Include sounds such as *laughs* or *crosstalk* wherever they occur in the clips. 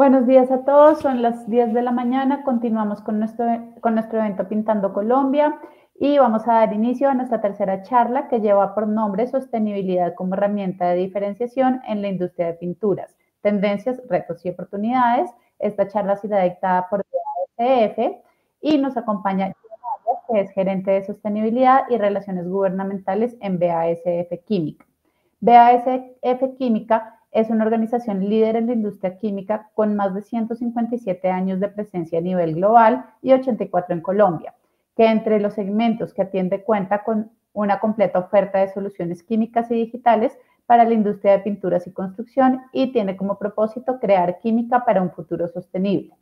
Buenos días a todos, son las 10 de la mañana, continuamos con nuestro, con nuestro evento Pintando Colombia y vamos a dar inicio a nuestra tercera charla que lleva por nombre Sostenibilidad como herramienta de diferenciación en la industria de pinturas, tendencias, retos y oportunidades. Esta charla será dictada por BASF y nos acompaña que es gerente de sostenibilidad y relaciones gubernamentales en BASF Química. BASF Química es una organización líder en la industria química con más de 157 años de presencia a nivel global y 84 en Colombia, que entre los segmentos que atiende cuenta con una completa oferta de soluciones químicas y digitales para la industria de pinturas y construcción y tiene como propósito crear química para un futuro sostenible.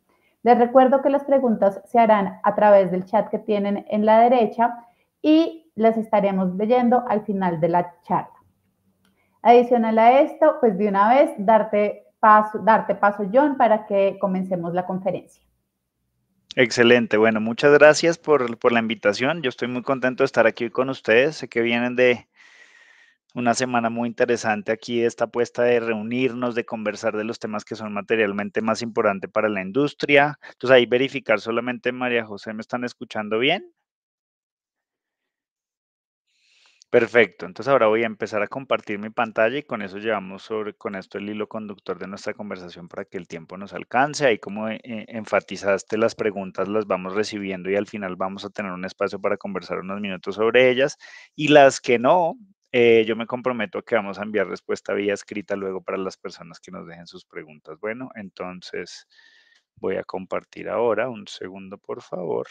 Les recuerdo que las preguntas se harán a través del chat que tienen en la derecha y las estaremos leyendo al final de la charla. Adicional a esto, pues de una vez darte paso, darte paso, John, para que comencemos la conferencia. Excelente, bueno, muchas gracias por, la invitación. Yo estoy muy contento de estar aquí con ustedes. Sé que vienen de, una semana muy interesante aquí esta apuesta de reunirnos, de conversar de los temas que son materialmente más importantes para la industria. Entonces ahí verificar solamente, María José, ¿me están escuchando bien? Perfecto, entonces ahora voy a empezar a compartir mi pantalla y con eso llevamos sobre, con esto el hilo conductor de nuestra conversación para que el tiempo nos alcance. Ahí como eh, eh, enfatizaste las preguntas, las vamos recibiendo y al final vamos a tener un espacio para conversar unos minutos sobre ellas. Y las que no, eh, yo me comprometo que vamos a enviar respuesta vía escrita luego para las personas que nos dejen sus preguntas. Bueno, entonces voy a compartir ahora. Un segundo, por favor.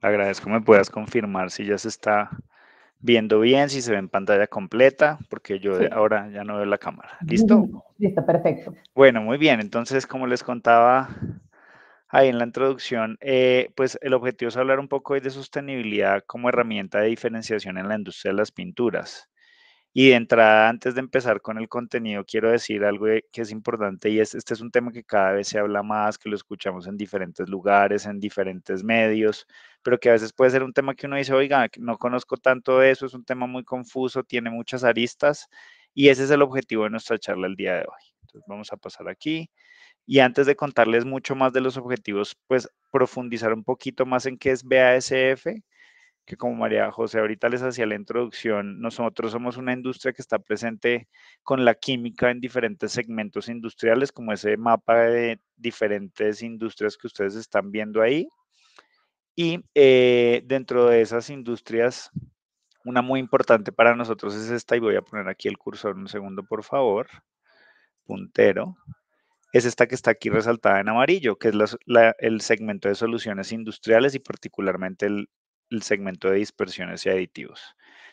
agradezco me puedas confirmar si ya se está viendo bien, si se ve en pantalla completa, porque yo ahora ya no veo la cámara. ¿Listo? Listo, perfecto. Bueno, muy bien. Entonces, como les contaba ahí en la introducción, eh, pues el objetivo es hablar un poco hoy de sostenibilidad como herramienta de diferenciación en la industria de las pinturas. Y de entrada, antes de empezar con el contenido, quiero decir algo que es importante y es, este es un tema que cada vez se habla más, que lo escuchamos en diferentes lugares, en diferentes medios, pero que a veces puede ser un tema que uno dice, oiga, no conozco tanto de eso, es un tema muy confuso, tiene muchas aristas y ese es el objetivo de nuestra charla el día de hoy. Entonces vamos a pasar aquí. Y antes de contarles mucho más de los objetivos, pues profundizar un poquito más en qué es BASF, que como María José ahorita les hacía la introducción, nosotros somos una industria que está presente con la química en diferentes segmentos industriales, como ese mapa de diferentes industrias que ustedes están viendo ahí. Y eh, dentro de esas industrias, una muy importante para nosotros es esta, y voy a poner aquí el cursor un segundo, por favor, puntero, es esta que está aquí resaltada en amarillo, que es el segmento de soluciones industriales y particularmente el el segmento de dispersiones y aditivos.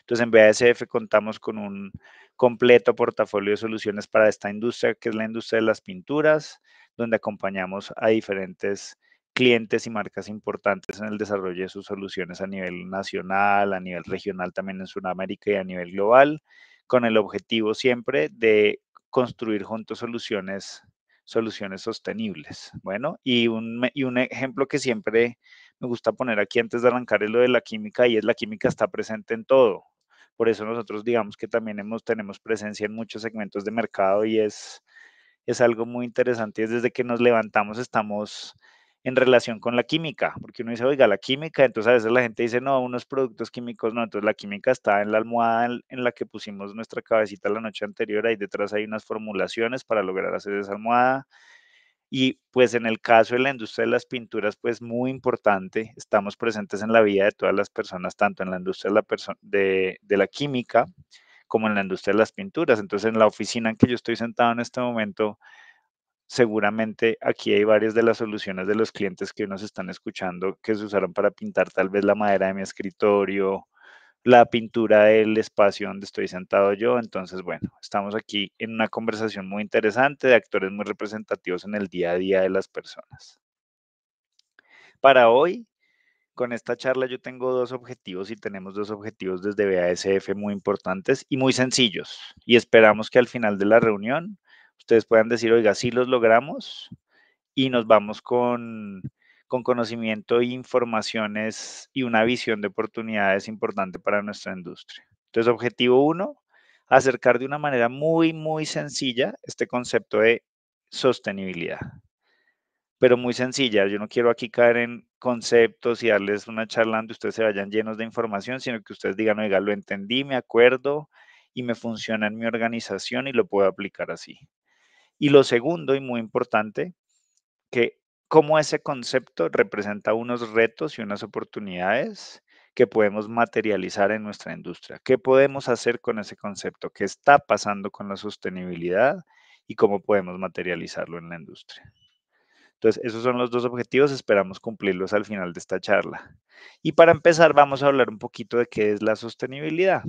Entonces, en BASF contamos con un completo portafolio de soluciones para esta industria, que es la industria de las pinturas, donde acompañamos a diferentes clientes y marcas importantes en el desarrollo de sus soluciones a nivel nacional, a nivel regional también en Sudamérica y a nivel global, con el objetivo siempre de construir juntos soluciones, soluciones sostenibles. Bueno, y un, y un ejemplo que siempre me gusta poner aquí antes de arrancar es lo de la química y es la química está presente en todo. Por eso nosotros digamos que también hemos, tenemos presencia en muchos segmentos de mercado y es, es algo muy interesante. Es desde que nos levantamos estamos en relación con la química, porque uno dice, oiga, la química, entonces a veces la gente dice, no, unos productos químicos, no, entonces la química está en la almohada en, en la que pusimos nuestra cabecita la noche anterior, ahí detrás hay unas formulaciones para lograr hacer esa almohada, y pues en el caso de la industria de las pinturas, pues muy importante, estamos presentes en la vida de todas las personas, tanto en la industria de la, de la química como en la industria de las pinturas. Entonces en la oficina en que yo estoy sentado en este momento, seguramente aquí hay varias de las soluciones de los clientes que nos están escuchando que se usaron para pintar tal vez la madera de mi escritorio la pintura del espacio donde estoy sentado yo. Entonces, bueno, estamos aquí en una conversación muy interesante de actores muy representativos en el día a día de las personas. Para hoy, con esta charla yo tengo dos objetivos y tenemos dos objetivos desde BASF muy importantes y muy sencillos. Y esperamos que al final de la reunión ustedes puedan decir, oiga, sí los logramos y nos vamos con con conocimiento e informaciones y una visión de oportunidades importante para nuestra industria. Entonces, objetivo uno, acercar de una manera muy, muy sencilla este concepto de sostenibilidad. Pero muy sencilla, yo no quiero aquí caer en conceptos y darles una charla donde ustedes se vayan llenos de información, sino que ustedes digan, oiga, lo entendí, me acuerdo y me funciona en mi organización y lo puedo aplicar así. Y lo segundo y muy importante, que cómo ese concepto representa unos retos y unas oportunidades que podemos materializar en nuestra industria. ¿Qué podemos hacer con ese concepto? ¿Qué está pasando con la sostenibilidad y cómo podemos materializarlo en la industria? Entonces, esos son los dos objetivos, esperamos cumplirlos al final de esta charla. Y para empezar, vamos a hablar un poquito de qué es la sostenibilidad.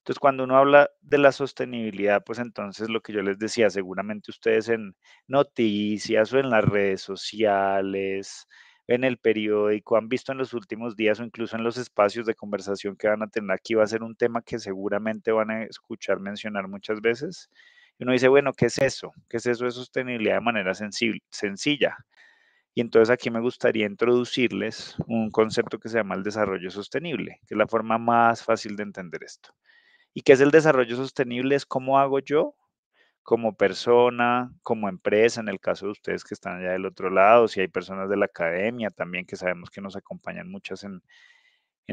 Entonces, cuando uno habla de la sostenibilidad, pues entonces lo que yo les decía, seguramente ustedes en noticias o en las redes sociales, en el periódico, han visto en los últimos días o incluso en los espacios de conversación que van a tener aquí, va a ser un tema que seguramente van a escuchar mencionar muchas veces. Y uno dice, bueno, ¿qué es eso? ¿Qué es eso de sostenibilidad de manera sencilla? Y entonces aquí me gustaría introducirles un concepto que se llama el desarrollo sostenible, que es la forma más fácil de entender esto. ¿Y qué es el desarrollo sostenible? Es cómo hago yo como persona, como empresa, en el caso de ustedes que están allá del otro lado, si hay personas de la academia también que sabemos que nos acompañan muchas en,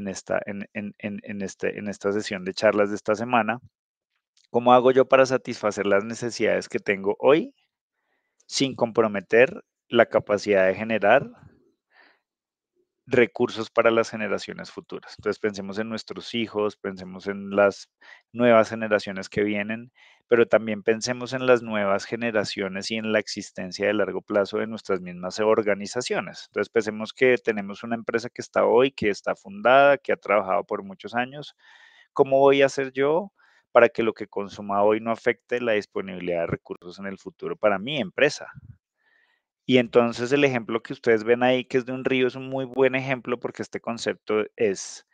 esta, en, este, en esta sesión de charlas de esta semana, ¿cómo hago yo para satisfacer las necesidades que tengo hoy sin comprometer la capacidad de generar recursos para las generaciones futuras. Entonces pensemos en nuestros hijos, pensemos en las nuevas generaciones que vienen, pero también pensemos en las nuevas generaciones y en la existencia de largo plazo de nuestras mismas organizaciones. Entonces pensemos que tenemos una empresa que está hoy, que está fundada, que ha trabajado por muchos años. ¿Cómo voy a hacer yo para que lo que consuma hoy no afecte la disponibilidad de recursos en el futuro para mi empresa? Y entonces el ejemplo que ustedes ven ahí, que es de un río, es un muy buen ejemplo porque este concepto es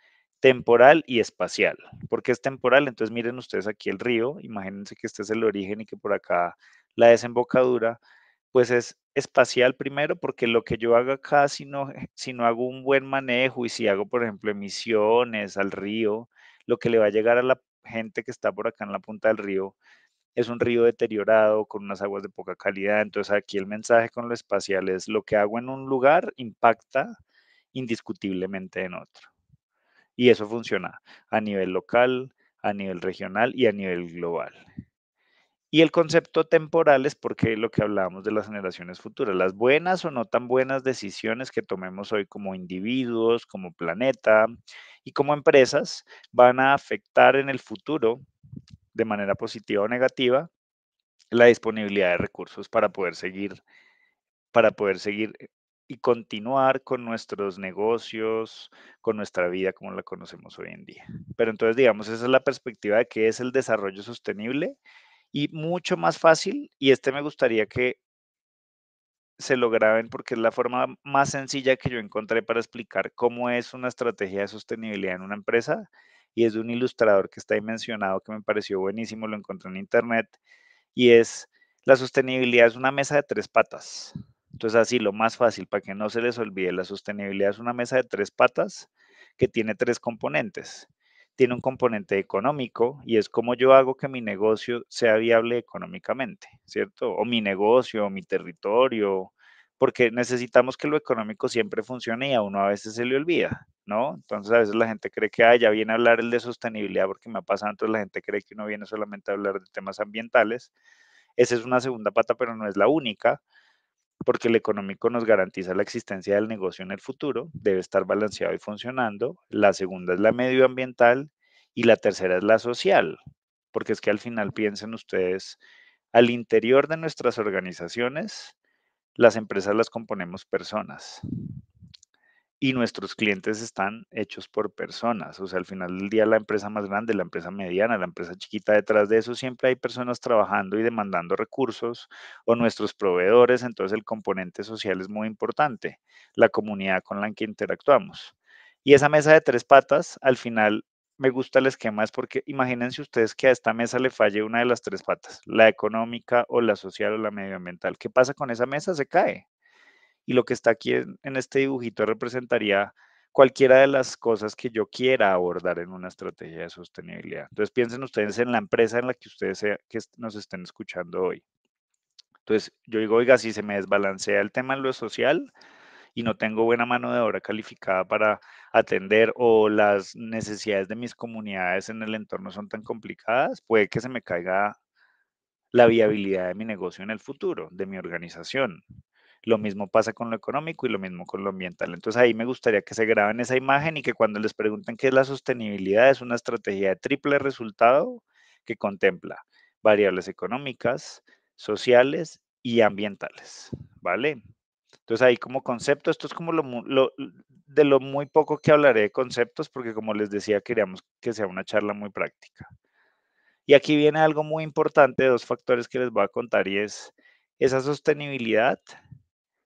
temporal y espacial. porque es temporal? Entonces miren ustedes aquí el río, imagínense que este es el origen y que por acá la desembocadura, pues es espacial primero porque lo que yo haga acá, si no, *laughs* si no hago un buen manejo y si hago, por ejemplo, emisiones al río, lo que le va a llegar a la gente que está por acá en la punta del río, es un río deteriorado con unas aguas de poca calidad. Entonces aquí el mensaje con lo espacial es lo que hago en un lugar impacta indiscutiblemente en otro. Y eso funciona a nivel local, a nivel regional y a nivel global. Y el concepto temporal es porque lo que hablábamos de las generaciones futuras, las buenas o no tan buenas decisiones que tomemos hoy como individuos, como planeta y como empresas, van a afectar en el futuro de manera positiva o negativa la disponibilidad de recursos para poder seguir, para poder seguir eh, y continuar con nuestros negocios, con nuestra vida como la conocemos hoy en día. Pero entonces, digamos, esa es la perspectiva de qué es el desarrollo sostenible y mucho más fácil, y este me gustaría que se lo graben porque es la forma más sencilla que yo encontré para explicar cómo es una estrategia de sostenibilidad en una empresa y es de un ilustrador que está ahí mencionado que me pareció buenísimo, lo encontré en internet, y es la sostenibilidad es una mesa de tres patas. Entonces así, lo más fácil para que no se les olvide, la sostenibilidad es una mesa de tres patas que tiene tres componentes. Tiene un componente económico y es como yo hago que mi negocio sea viable económicamente, ¿cierto? O mi negocio, mi territorio, porque necesitamos que lo económico siempre funcione y a uno a veces se le olvida, ¿no? Entonces a veces la gente cree que, ah, ya viene a hablar el de sostenibilidad porque me ha pasado, entonces la gente cree que uno viene solamente a hablar de temas ambientales. Esa es una segunda pata, pero no es la única, porque el económico nos garantiza la existencia del negocio en el futuro, debe estar balanceado y funcionando. La segunda es la medioambiental y la tercera es la social, porque es que al final piensen ustedes, al interior de nuestras organizaciones, las empresas las componemos personas y nuestros clientes están hechos por personas. O sea, al final del día la empresa más grande, la empresa mediana, la empresa chiquita, detrás de eso siempre hay personas trabajando y demandando recursos o nuestros proveedores. Entonces el componente social es muy importante, la comunidad con la que interactuamos. Y esa mesa de tres patas al final me gusta el esquema es porque imagínense ustedes que a esta mesa le falle una de las tres patas, la económica o la social o la medioambiental. ¿Qué pasa con esa mesa? Se cae. Y lo que está aquí en, este dibujito representaría cualquiera de las cosas que yo quiera abordar en una estrategia de sostenibilidad. Entonces piensen ustedes en la empresa en la que ustedes que nos estén escuchando hoy. Entonces yo digo, oiga, si se me desbalancea el tema en lo social, y no tengo buena mano de obra calificada para atender o las necesidades de mis comunidades en el entorno son tan complicadas, puede que se me caiga la viabilidad de mi negocio en el futuro, de mi organización. Lo mismo pasa con lo económico y lo mismo con lo ambiental. Entonces ahí me gustaría que se graben esa imagen y que cuando les pregunten qué es la sostenibilidad, es una estrategia de triple resultado que contempla variables económicas, sociales y ambientales. ¿Vale? Entonces ahí como concepto, esto es como lo, de lo muy poco que hablaré de conceptos, porque como les decía, queríamos que sea una charla muy práctica. Y aquí viene algo muy importante, dos factores que les voy a contar y es esa sostenibilidad,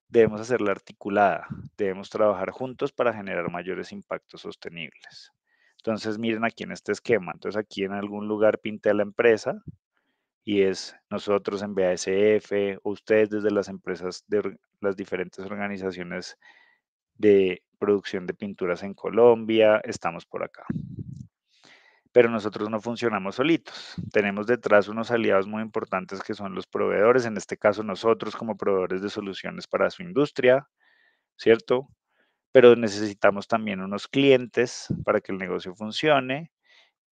debemos hacerla articulada, debemos trabajar juntos para generar mayores impactos sostenibles. Entonces miren aquí en este esquema, entonces aquí en algún lugar pinté la empresa, y es nosotros en BASF, ustedes desde las empresas de las diferentes organizaciones de producción de pinturas en Colombia, estamos por acá. Pero nosotros no funcionamos solitos. Tenemos detrás unos aliados muy importantes que son los proveedores, en este caso nosotros como proveedores de soluciones para su industria, ¿cierto? Pero necesitamos también unos clientes para que el negocio funcione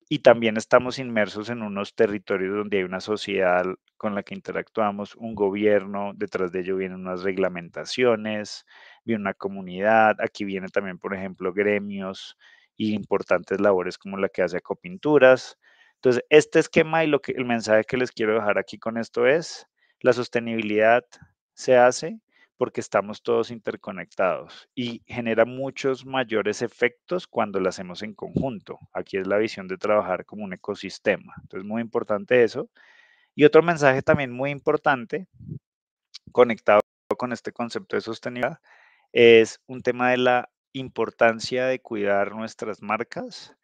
y también estamos inmersos en unos territorios donde hay una sociedad con la que interactuamos, un gobierno, detrás de ello vienen unas reglamentaciones, viene una comunidad, aquí vienen también, por ejemplo, gremios y importantes labores como la que hace Acopinturas. Entonces, este esquema y lo que, el mensaje que les quiero dejar aquí con esto es, la sostenibilidad se hace porque estamos todos interconectados y genera muchos mayores efectos cuando lo hacemos en conjunto. Aquí es la visión de trabajar como un ecosistema. Entonces, muy importante eso. Y otro mensaje también muy importante, conectado con este concepto de sostenibilidad, es un tema de la importancia de cuidar nuestras marcas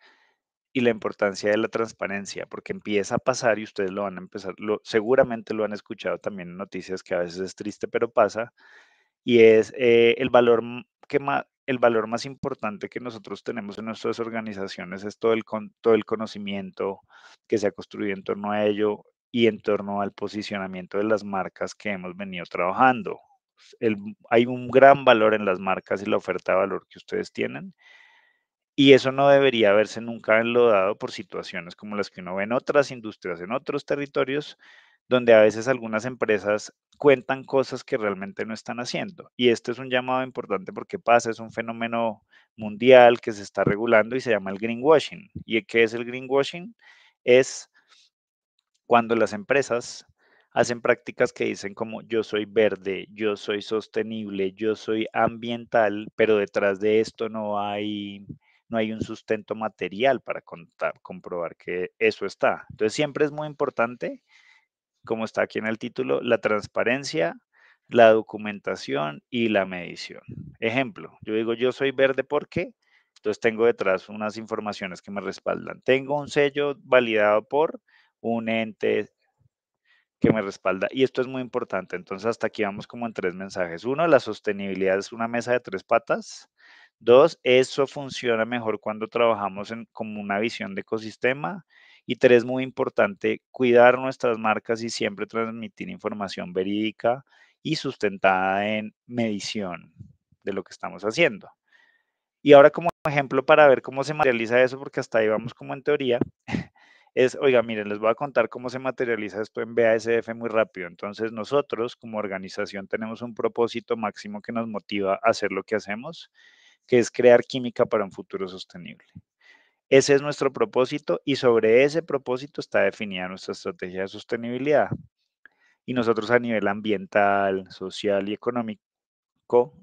y la importancia de la transparencia, porque empieza a pasar y ustedes lo van a empezar, seguramente lo han escuchado también en noticias que a veces es triste, pero pasa, y es eh, el, valor que más, el valor más importante que nosotros tenemos en nuestras organizaciones es todo el, todo el conocimiento que se ha construido en torno a ello y en torno al posicionamiento de las marcas que hemos venido trabajando. hay un gran valor en las marcas y la oferta de valor que ustedes tienen y eso no debería haberse nunca enlodado por situaciones como las que uno ve en otras industrias, en otros territorios, donde a veces algunas empresas cuentan cosas que realmente no están haciendo. Y esto es un llamado importante porque pasa, es un fenómeno mundial que se está regulando y se llama el greenwashing. ¿Y qué es el greenwashing? Es cuando las empresas hacen prácticas que dicen como yo soy verde, yo soy sostenible, yo soy ambiental, pero detrás de esto no hay no hay un sustento material para comprobar que eso está. Entonces siempre es muy importante, como está aquí en el título, la transparencia, la documentación y la medición. Ejemplo, yo digo yo soy verde porque, entonces tengo detrás unas informaciones que me respaldan. Tengo un sello validado por un ente que me respalda. Y esto es muy importante. Entonces, hasta aquí vamos como en tres mensajes. Uno, la sostenibilidad es una mesa de tres patas. Dos, eso funciona mejor cuando trabajamos en, como una visión de ecosistema. Y tres, muy importante, cuidar nuestras marcas y siempre transmitir información verídica y sustentada en medición de lo que estamos haciendo. Y ahora como ejemplo para ver cómo se materializa eso, porque hasta ahí vamos como en teoría, *laughs* es, oiga, miren, les voy a contar cómo se materializa esto en BASF muy rápido. Entonces nosotros como organización tenemos un propósito máximo que nos motiva a hacer lo que hacemos que es crear química para un futuro sostenible. Ese es nuestro propósito y sobre ese propósito está definida nuestra estrategia de sostenibilidad. Y nosotros a nivel ambiental, social y económico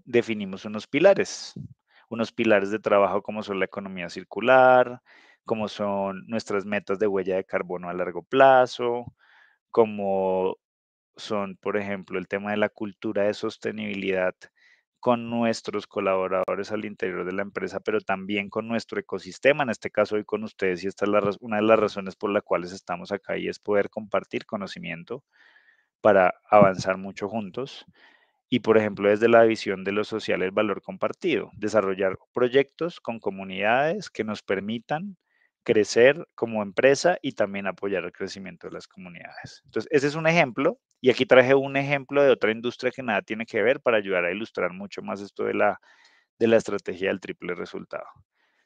definimos unos pilares, unos pilares de trabajo como son la economía circular, como son nuestras metas de huella de carbono a largo plazo, como son, por ejemplo, el tema de la cultura de sostenibilidad con nuestros colaboradores al interior de la empresa, pero también con nuestro ecosistema, en este caso hoy con ustedes, y esta es una de las razones por las cuales estamos acá y es poder compartir conocimiento para avanzar mucho juntos. Y, por ejemplo, desde la visión de los sociales, valor compartido, desarrollar proyectos con comunidades que nos permitan crecer como empresa y también apoyar el crecimiento de las comunidades. Entonces, ese es un ejemplo y aquí traje un ejemplo de otra industria que nada tiene que ver para ayudar a ilustrar mucho más esto de la, de la estrategia del triple resultado.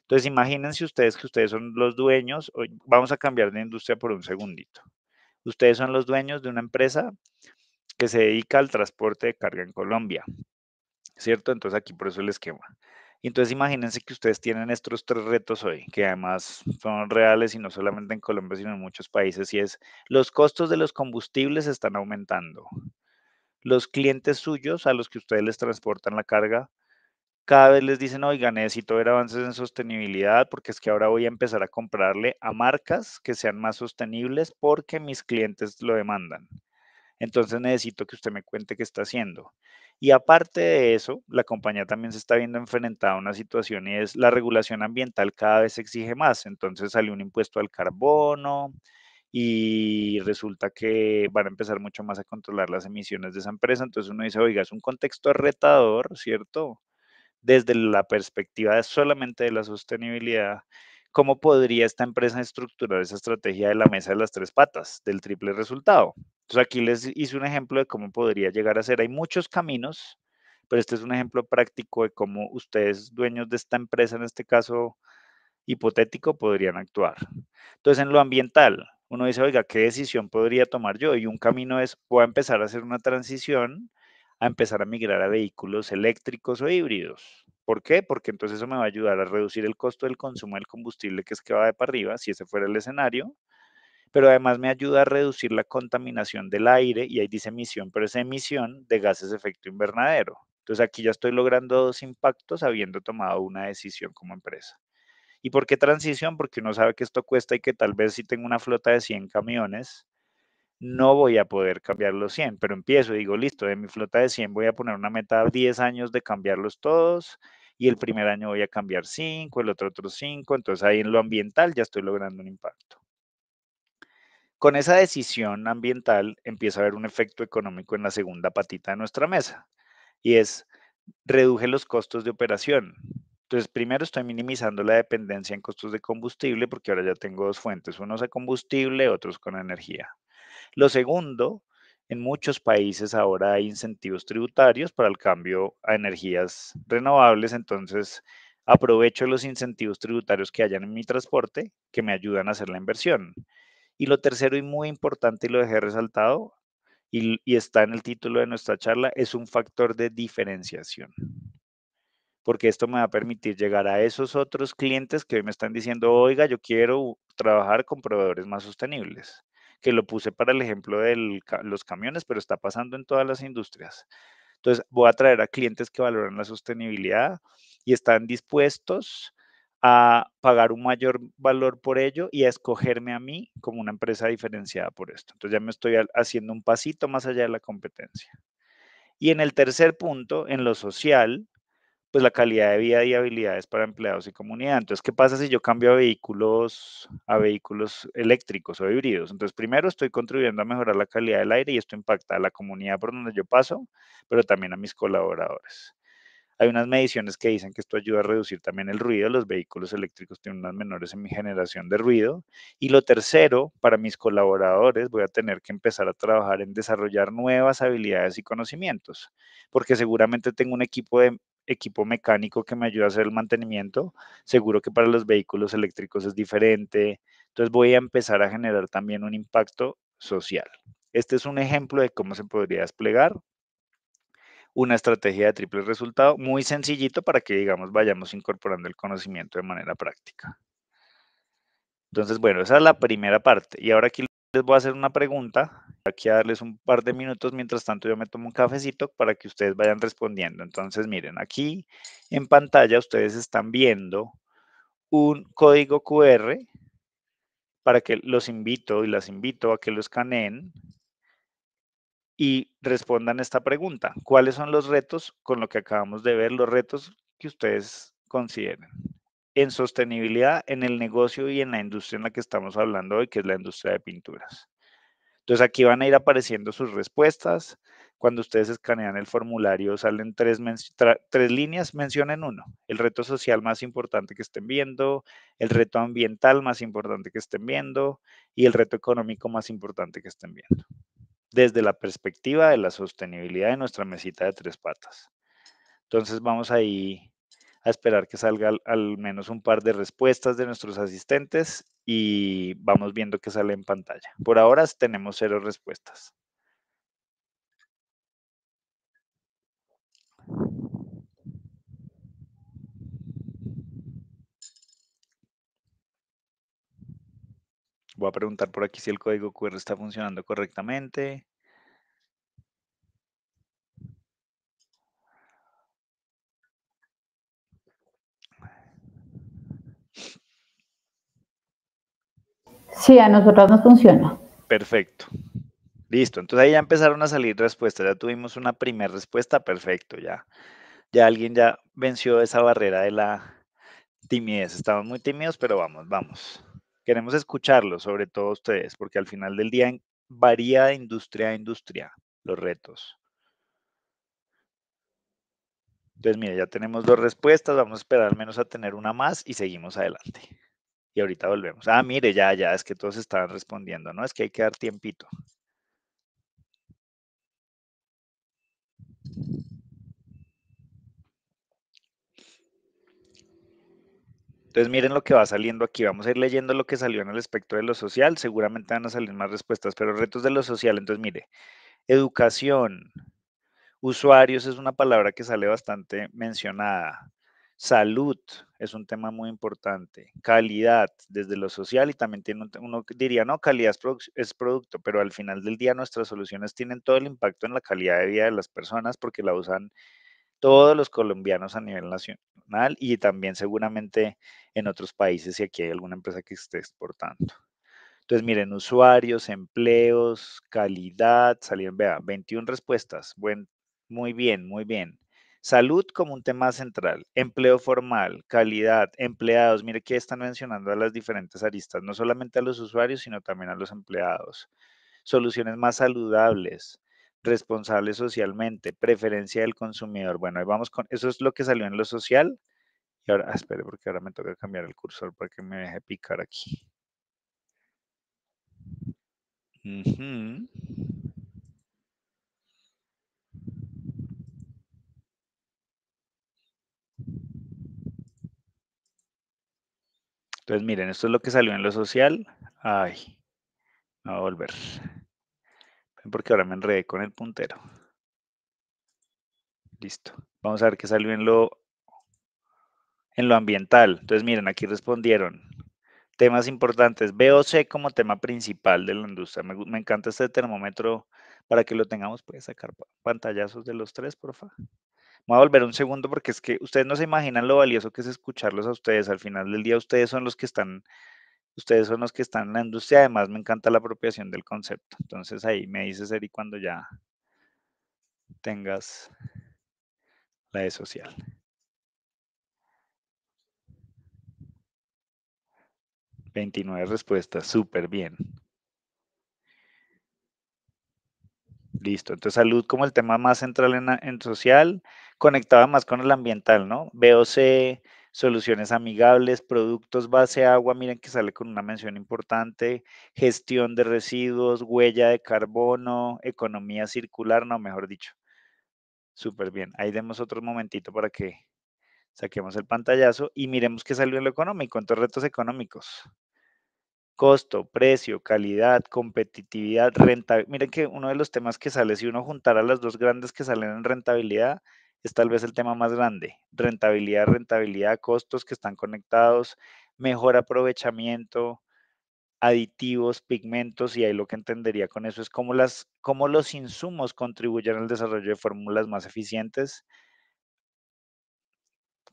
Entonces, imagínense ustedes que ustedes son los dueños, vamos a cambiar de industria por un segundito. Ustedes son los dueños de una empresa que se dedica al transporte de carga en Colombia, ¿cierto? Entonces, aquí por eso el esquema. Y entonces imagínense que ustedes tienen estos tres retos hoy, que además son reales y no solamente en Colombia, sino en muchos países, y es los costos de los combustibles están aumentando. Los clientes suyos a los que ustedes les transportan la carga, cada vez les dicen, oiga, necesito ver avances en sostenibilidad porque es que ahora voy a empezar a comprarle a marcas que sean más sostenibles porque mis clientes lo demandan. Entonces necesito que usted me cuente qué está haciendo. Y aparte de eso, la compañía también se está viendo enfrentada a una situación y es la regulación ambiental cada vez exige más. Entonces sale un impuesto al carbono y resulta que van a empezar mucho más a controlar las emisiones de esa empresa. Entonces uno dice, oiga, es un contexto retador, ¿cierto? Desde la perspectiva solamente de la sostenibilidad ¿cómo podría esta empresa estructurar esa estrategia de la mesa de las tres patas, del triple resultado? Entonces aquí les hice un ejemplo de cómo podría llegar a ser. Hay muchos caminos, pero este es un ejemplo práctico de cómo ustedes, dueños de esta empresa, en este caso hipotético, podrían actuar. Entonces en lo ambiental, uno dice, oiga, ¿qué decisión podría tomar yo? Y un camino es, voy a empezar a hacer una transición a empezar a migrar a vehículos eléctricos o híbridos ¿Por qué? Porque entonces eso me va a ayudar a reducir el costo del consumo del combustible que es que va de para arriba, si ese fuera el escenario, pero además me ayuda a reducir la contaminación del aire y ahí dice emisión, pero es emisión de gases de efecto invernadero. Entonces aquí ya estoy logrando dos impactos habiendo tomado una decisión como empresa. ¿Y por qué transición? Porque uno sabe que esto cuesta y que tal vez si tengo una flota de 100 camiones, no voy a poder cambiar los 100, pero empiezo, digo, listo, de mi flota de 100 voy a poner una meta de 10 años de cambiarlos todos y el primer año voy a cambiar 5, el otro otro 5, entonces ahí en lo ambiental ya estoy logrando un impacto. Con esa decisión ambiental empieza a haber un efecto económico en la segunda patita de nuestra mesa y es reduje los costos de operación. Entonces, primero estoy minimizando la dependencia en costos de combustible porque ahora ya tengo dos fuentes, unos a combustible, otros con energía. Lo segundo, en muchos países ahora hay incentivos tributarios para el cambio a energías renovables, entonces aprovecho los incentivos tributarios que hayan en mi transporte que me ayudan a hacer la inversión. Y lo tercero y muy importante, y lo dejé resaltado, y, está en el título de nuestra charla, es un factor de diferenciación porque esto me va a permitir llegar a esos otros clientes que hoy me están diciendo, oiga, yo quiero trabajar con proveedores más sostenibles que lo puse para el ejemplo de los camiones, pero está pasando en todas las industrias. Entonces, voy a traer a clientes que valoran la sostenibilidad y están dispuestos a pagar un mayor valor por ello y a escogerme a mí como una empresa diferenciada por esto. Entonces ya me estoy haciendo un pasito más allá de la competencia. Y en el tercer punto, en lo social, pues la calidad de vida y habilidades para empleados y comunidad. Entonces, ¿qué pasa si yo cambio a vehículos, a vehículos eléctricos o híbridos? Entonces, primero estoy contribuyendo a mejorar la calidad del aire y esto impacta a la comunidad por donde yo paso, pero también a mis colaboradores. Hay unas mediciones que dicen que esto ayuda a reducir también el ruido. Los vehículos eléctricos tienen unas menores en mi generación de ruido. Y lo tercero, para mis colaboradores, voy a tener que empezar a trabajar en desarrollar nuevas habilidades y conocimientos, porque seguramente tengo un equipo de equipo mecánico que me ayuda a hacer el mantenimiento, seguro que para los vehículos eléctricos es diferente. Entonces voy a empezar a generar también un impacto social. Este es un ejemplo de cómo se podría desplegar una estrategia de triple resultado muy sencillito para que, digamos, vayamos incorporando el conocimiento de manera práctica. Entonces, bueno, esa es la primera parte. Y ahora aquí les voy a hacer una pregunta aquí a darles un par de minutos. Mientras tanto, yo me tomo un cafecito para que ustedes vayan respondiendo. Entonces, miren, aquí en pantalla ustedes están viendo un código QR para que los invito y las invito a que lo escaneen y respondan esta pregunta. ¿Cuáles son los retos con lo que acabamos de ver, los retos que ustedes consideren? en sostenibilidad en el negocio y en la industria en la que estamos hablando hoy, que es la industria de pinturas. Entonces aquí van a ir apareciendo sus respuestas. Cuando ustedes escanean el formulario salen tres, tres líneas, mencionen uno, el reto social más importante que estén viendo, el reto ambiental más importante que estén viendo y el reto económico más importante que estén viendo, desde la perspectiva de la sostenibilidad de nuestra mesita de tres patas. Entonces vamos ahí a esperar que salga al, menos un par de respuestas de nuestros asistentes y vamos viendo qué sale en pantalla. Por ahora tenemos cero respuestas. Voy a preguntar por aquí si el código QR está funcionando correctamente. Sí, a nosotros nos funciona. Perfecto. Listo, entonces ahí ya empezaron a salir respuestas, ya tuvimos una primera respuesta, perfecto, ya. Ya alguien ya venció esa barrera de la timidez. Estamos muy tímidos, pero vamos, vamos. Queremos escucharlos, sobre todo ustedes, porque al final del día varía de industria a industria los retos. Entonces, mire, ya tenemos dos respuestas, vamos a esperar al menos a tener una más y seguimos adelante y ahorita volvemos. Ah, mire, ya, ya, es que todos estaban respondiendo, ¿no? Es que hay que dar tiempito. Entonces miren lo que va saliendo aquí. Vamos a ir leyendo lo que salió en el espectro de lo social. Seguramente van a salir más respuestas, pero retos de lo social. Entonces mire, educación, usuarios es una palabra que sale bastante mencionada. Salud es un tema muy importante. Calidad desde lo social y también tiene un, uno diría, no, calidad es, producto, pero al final del día nuestras soluciones tienen todo el impacto en la calidad de vida de las personas porque la usan todos los colombianos a nivel nacional y también seguramente en otros países si aquí hay alguna empresa que esté exportando. Entonces, miren, usuarios, empleos, calidad, salieron, vea, 21 respuestas. Buen, muy bien, muy bien. Salud como un tema central, empleo formal, calidad, empleados. Mire que están mencionando a las diferentes aristas, no solamente a los usuarios, sino también a los empleados. Soluciones más saludables, responsables socialmente, preferencia del consumidor. Bueno, ahí vamos con eso es lo que salió en lo social. Y ahora, ah, espere, porque ahora me toca cambiar el cursor para que me deje picar aquí. Entonces, miren, esto es lo que salió en lo social. Ay, no va a volver. Porque ahora me enredé con el puntero. Listo. Vamos a ver qué salió en lo, en lo ambiental. Entonces, miren, aquí respondieron. Temas importantes. VOC como tema principal de la industria. Me, encanta este termómetro para que lo tengamos. puede sacar pantallazos de los tres, porfa voy a volver un segundo porque es que ustedes no se imaginan lo valioso que es escucharlos a ustedes. Al final del día ustedes son los que están, ustedes son los que están en la industria. Además me encanta la apropiación del concepto. Entonces ahí me dices, Eri, cuando ya tengas la e social. 29 respuestas, súper bien. Listo. Entonces, salud como el tema más central en, social, conectada más con el ambiental, ¿no? VOC, soluciones amigables, productos base agua, miren que sale con una mención importante, gestión de residuos, huella de carbono, economía circular, no, mejor dicho. Súper bien. Ahí demos otro momentito para que saquemos el pantallazo y miremos qué salió en lo económico, en retos económicos costo, precio, calidad, competitividad, rentabilidad. Miren que uno de los temas que sale, si uno juntara las dos grandes que salen en rentabilidad, es tal vez el tema más grande. Rentabilidad, rentabilidad, costos que están conectados, mejor aprovechamiento, aditivos, pigmentos, y ahí lo que entendería con eso es cómo, las, cómo los insumos contribuyen al desarrollo de fórmulas más eficientes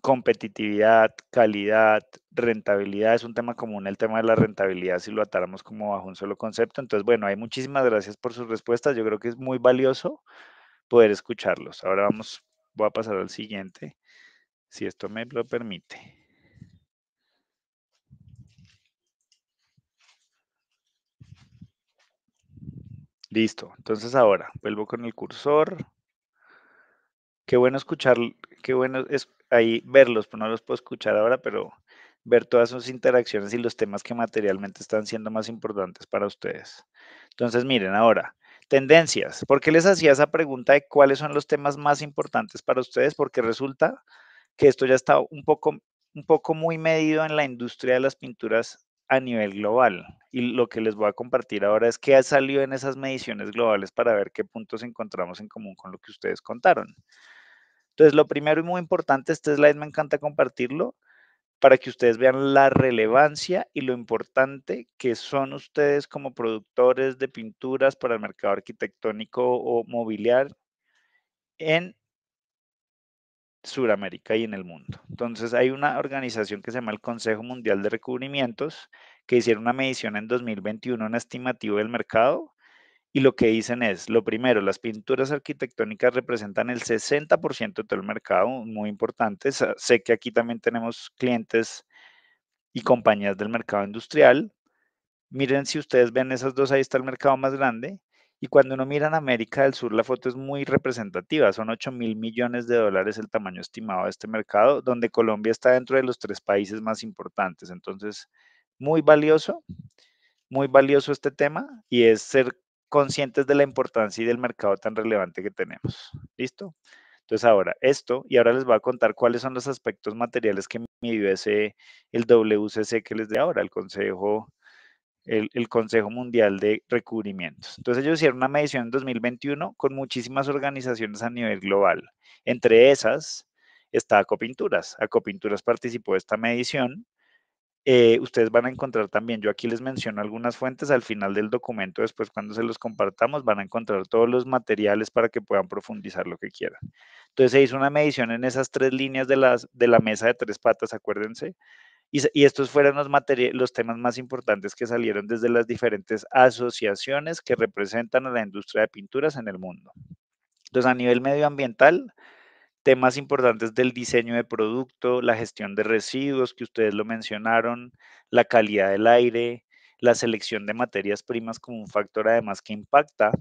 competitividad, calidad, rentabilidad, es un tema común el tema de la rentabilidad si lo atáramos como bajo un solo concepto. Entonces, bueno, hay muchísimas gracias por sus respuestas, yo creo que es muy valioso poder escucharlos. Ahora vamos, voy a pasar al siguiente, si esto me lo permite. Listo, entonces ahora vuelvo con el cursor. Qué bueno escuchar qué bueno es ahí verlos, pues no los puedo escuchar ahora, pero ver todas sus interacciones y los temas que materialmente están siendo más importantes para ustedes. Entonces, miren, ahora, tendencias. ¿Por qué les hacía esa pregunta de cuáles son los temas más importantes para ustedes? Porque resulta que esto ya está un poco, un poco muy medido en la industria de las pinturas a nivel global. Y lo que les voy a compartir ahora es qué ha salido en esas mediciones globales para ver qué puntos encontramos en común con lo que ustedes contaron. Entonces, lo primero y muy importante, este slide me encanta compartirlo para que ustedes vean la relevancia y lo importante que son ustedes como productores de pinturas para el mercado arquitectónico o mobiliar en Sudamérica y en el mundo. Entonces, hay una organización que se llama el Consejo Mundial de Recubrimientos que hicieron una medición en 2021, un estimativo del mercado, y lo que dicen es, lo primero, las pinturas arquitectónicas representan el 60% de todo el mercado, muy importante. Sé que aquí también tenemos clientes y compañías del mercado industrial. Miren si ustedes ven esas dos, ahí está el mercado más grande. Y cuando uno mira en América del Sur, la foto es muy representativa. Son 8 mil millones de dólares el tamaño estimado de este mercado, donde Colombia está dentro de los tres países más importantes. Entonces, muy valioso, muy valioso este tema y es ser conscientes de la importancia y del mercado tan relevante que tenemos. ¿Listo? Entonces ahora esto, y ahora les voy a contar cuáles son los aspectos materiales que dio ese, el WCC que les de ahora, el Consejo, el, Consejo Mundial de Recubrimientos. Entonces ellos hicieron una medición en 2021 con muchísimas organizaciones a nivel global. Entre esas está Acopinturas. Acopinturas participó de esta medición eh, ustedes van a encontrar también, yo aquí les menciono algunas fuentes al final del documento, después cuando se los compartamos van a encontrar todos los materiales para que puedan profundizar lo que quieran. Entonces se hizo una medición en esas tres líneas de, las, de la mesa de tres patas, acuérdense, y, estos fueron los, los temas más importantes que salieron desde las diferentes asociaciones que representan a la industria de pinturas en el mundo. Entonces a nivel medioambiental, temas importantes del diseño de producto, la gestión de residuos, que ustedes lo mencionaron, la calidad del aire, la selección de materias primas como un factor además que impacta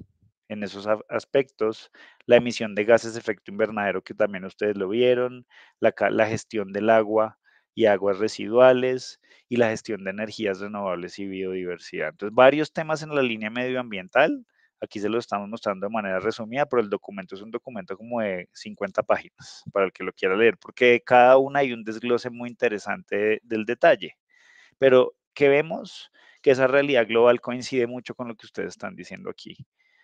en esos aspectos, la emisión de gases de efecto invernadero, que también ustedes lo vieron, la, gestión del agua y aguas residuales y la gestión de energías renovables y biodiversidad. Entonces, varios temas en la línea medioambiental Aquí se lo estamos mostrando de manera resumida, pero el documento es un documento como de 50 páginas para el que lo quiera leer, porque cada una hay un desglose muy interesante del detalle. Pero ¿qué vemos que esa realidad global coincide mucho con lo que ustedes están diciendo aquí.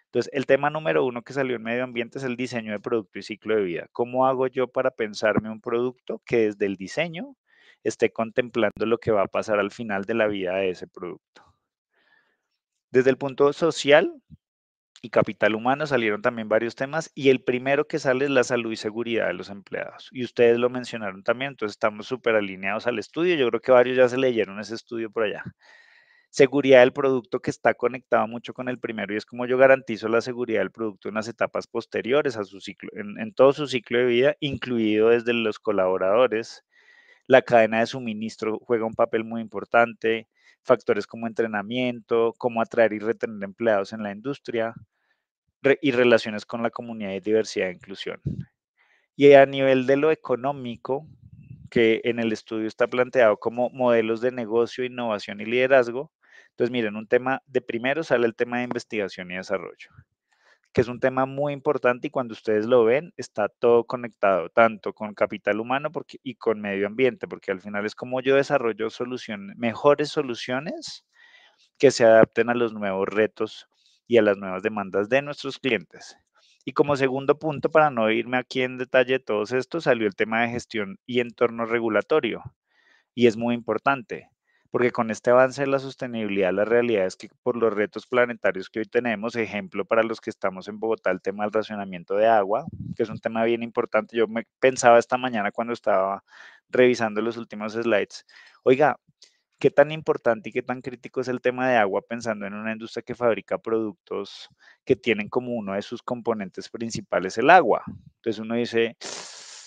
Entonces, el tema número uno que salió en medio ambiente es el diseño de producto y ciclo de vida. ¿Cómo hago yo para pensarme un producto que desde el diseño esté contemplando lo que va a pasar al final de la vida de ese producto? Desde el punto social, y Capital Humano salieron también varios temas y el primero que sale es la salud y seguridad de los empleados. Y ustedes lo mencionaron también, entonces estamos súper alineados al estudio. Yo creo que varios ya se leyeron ese estudio por allá. Seguridad del producto que está conectado mucho con el primero y es como yo garantizo la seguridad del producto en las etapas posteriores a su ciclo, en, en todo su ciclo de vida, incluido desde los colaboradores. La cadena de suministro juega un papel muy importante factores como entrenamiento, cómo atraer y retener empleados en la industria y relaciones con la comunidad de diversidad e inclusión. Y a nivel de lo económico, que en el estudio está planteado como modelos de negocio, innovación y liderazgo, entonces miren, un tema de primero sale el tema de investigación y desarrollo que es un tema muy importante y cuando ustedes lo ven está todo conectado, tanto con capital humano porque, y con medio ambiente, porque al final es como yo desarrollo soluciones, mejores soluciones que se adapten a los nuevos retos y a las nuevas demandas de nuestros clientes. Y como segundo punto, para no irme aquí en detalle de todos estos, salió el tema de gestión y entorno regulatorio. Y es muy importante porque con este avance de la sostenibilidad, la realidad es que por los retos planetarios que hoy tenemos, ejemplo para los que estamos en Bogotá, el tema del racionamiento de agua, que es un tema bien importante. Yo me pensaba esta mañana cuando estaba revisando los últimos slides, oiga, ¿qué tan importante y qué tan crítico es el tema de agua pensando en una industria que fabrica productos que tienen como uno de sus componentes principales el agua? Entonces uno dice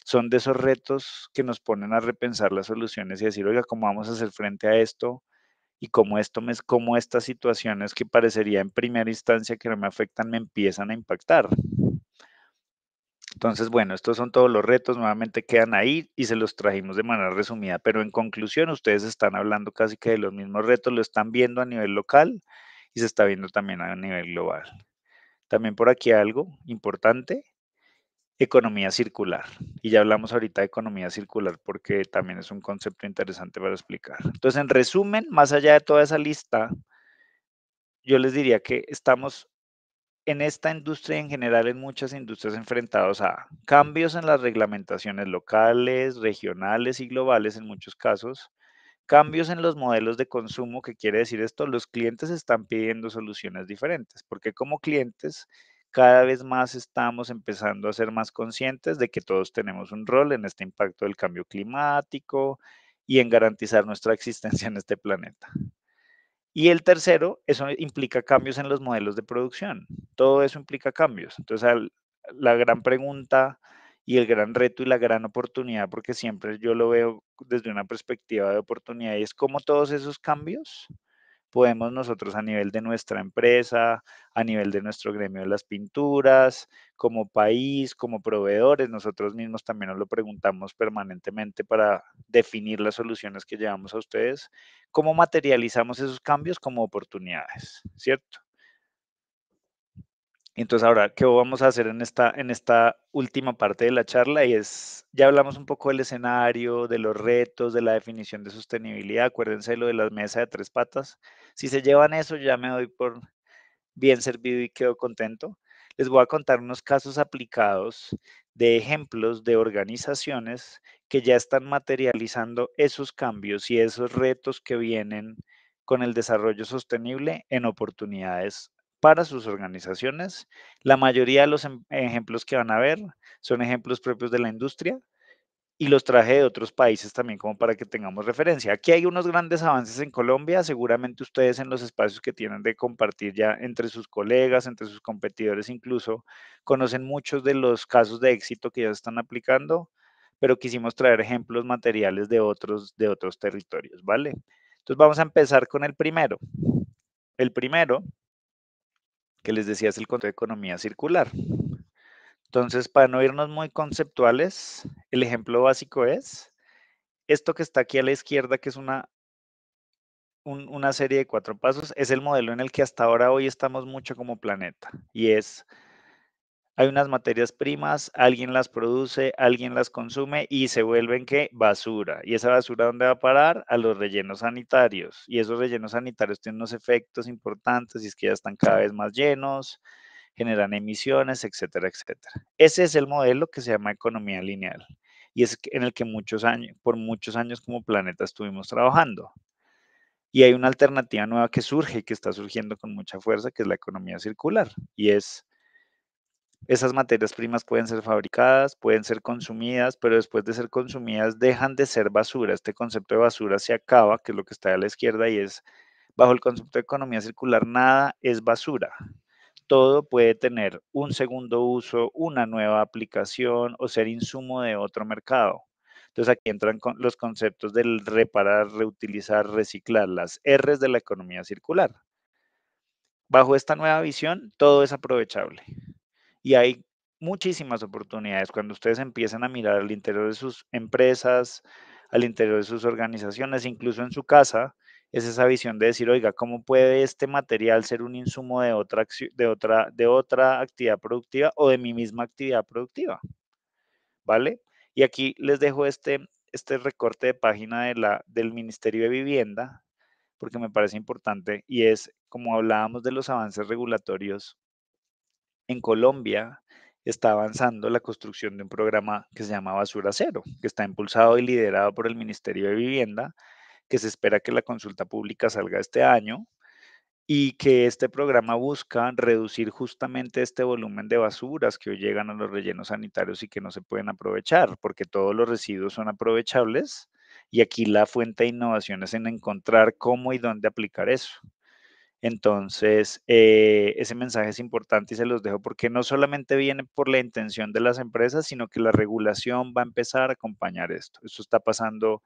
son de esos retos que nos ponen a repensar las soluciones y decir, oiga, ¿cómo vamos a hacer frente a esto? Y cómo, esto cómo estas situaciones que parecería en primera instancia que no me afectan me empiezan a impactar. Entonces, bueno, estos son todos los retos, nuevamente quedan ahí y se los trajimos de manera resumida, pero en conclusión, ustedes están hablando casi que de los mismos retos, lo están viendo a nivel local y se está viendo también a nivel global. También por aquí algo importante, economía circular. Y ya hablamos ahorita de economía circular porque también es un concepto interesante para explicar. Entonces, en resumen, más allá de toda esa lista, yo les diría que estamos en esta industria en general en muchas industrias enfrentados a cambios en las reglamentaciones locales, regionales y globales en muchos casos, cambios en los modelos de consumo, que quiere decir esto, los clientes están pidiendo soluciones diferentes, porque como clientes cada vez más estamos empezando a ser más conscientes de que todos tenemos un rol en este impacto del cambio climático y en garantizar nuestra *laughs* existencia en este planeta. Y el tercero, eso implica cambios en los modelos de producción. Todo eso implica cambios. Entonces, la gran pregunta y el gran reto y la gran oportunidad, porque siempre yo lo veo desde una perspectiva de oportunidad, y es cómo todos esos cambios podemos nosotros a nivel de nuestra empresa, a nivel de nuestro gremio de las pinturas, como país, como proveedores, nosotros mismos también nos lo preguntamos permanentemente para definir las soluciones que llevamos a ustedes, cómo materializamos esos cambios como oportunidades, ¿cierto? Entonces ahora, ¿qué vamos a hacer en esta, en esta última parte de la charla? Y es, ya hablamos un poco del escenario, de los retos, de la definición de sostenibilidad, acuérdense lo de la mesa de tres patas. Si se llevan eso, ya me doy por bien servido y quedo contento. Les voy a contar unos casos aplicados de ejemplos de organizaciones que ya están materializando esos cambios y esos retos que vienen con el desarrollo sostenible en oportunidades para sus organizaciones. La mayoría de los em, ejemplos que van a ver son ejemplos propios de la industria y los traje de otros países también como para que tengamos referencia. Aquí hay unos grandes avances en Colombia, seguramente ustedes en los espacios que tienen de compartir ya entre sus colegas, entre sus competidores incluso, conocen muchos de los casos de éxito que ya están aplicando, pero quisimos traer ejemplos materiales de otros, de otros territorios, ¿vale? Entonces vamos a empezar con el primero. El primero que les decía es el concepto de economía circular. Entonces, para no irnos muy conceptuales, el ejemplo básico es esto que está aquí a la izquierda, que es una, una serie de cuatro pasos, es el modelo en el que hasta ahora hoy estamos mucho como planeta y es hay unas materias primas, alguien las produce, alguien las consume y se vuelven ¿qué? basura. ¿Y esa basura dónde va a parar? A los rellenos sanitarios. Y esos rellenos sanitarios tienen unos efectos importantes y es que ya están cada vez más llenos, generan emisiones, etcétera, etcétera. Ese es el modelo que se llama economía lineal y es en el que muchos años, por muchos años como planeta estuvimos trabajando. Y hay una alternativa nueva que surge y que está surgiendo con mucha fuerza, que es la economía circular. Y es esas materias primas pueden ser fabricadas, pueden ser consumidas, pero después de ser consumidas dejan de ser basura. Este concepto de basura se acaba, que es lo que está a la izquierda, y es, bajo el concepto de economía circular, nada es basura. Todo puede tener un segundo uso, una nueva aplicación o ser insumo de otro mercado. Entonces aquí entran los conceptos del reparar, reutilizar, reciclar, las R's de la economía circular. Bajo esta nueva visión, todo es aprovechable. Y hay muchísimas oportunidades cuando ustedes empiezan a mirar al interior de sus empresas, al interior de sus organizaciones, incluso en su casa, es esa visión de decir, oiga, ¿cómo puede este material ser un insumo de otra, de otra, de otra actividad productiva o de mi misma actividad productiva? ¿Vale? Y aquí les dejo este, este recorte de página del Ministerio de Vivienda, porque me parece importante, y es, como hablábamos de los avances regulatorios, en Colombia está avanzando la construcción de un programa que se llama Basura Cero, que está impulsado y liderado por el Ministerio de Vivienda, que se espera que la consulta pública salga este año y que este programa busca reducir justamente este volumen de basuras que hoy llegan a los rellenos sanitarios y que no se pueden aprovechar, porque todos los residuos son aprovechables y aquí la fuente de innovación es en encontrar cómo y dónde aplicar eso. Entonces, eh, ese mensaje es importante y se los dejo porque no solamente viene por la intención de las empresas, sino que la regulación va a empezar a acompañar esto. Esto está pasando,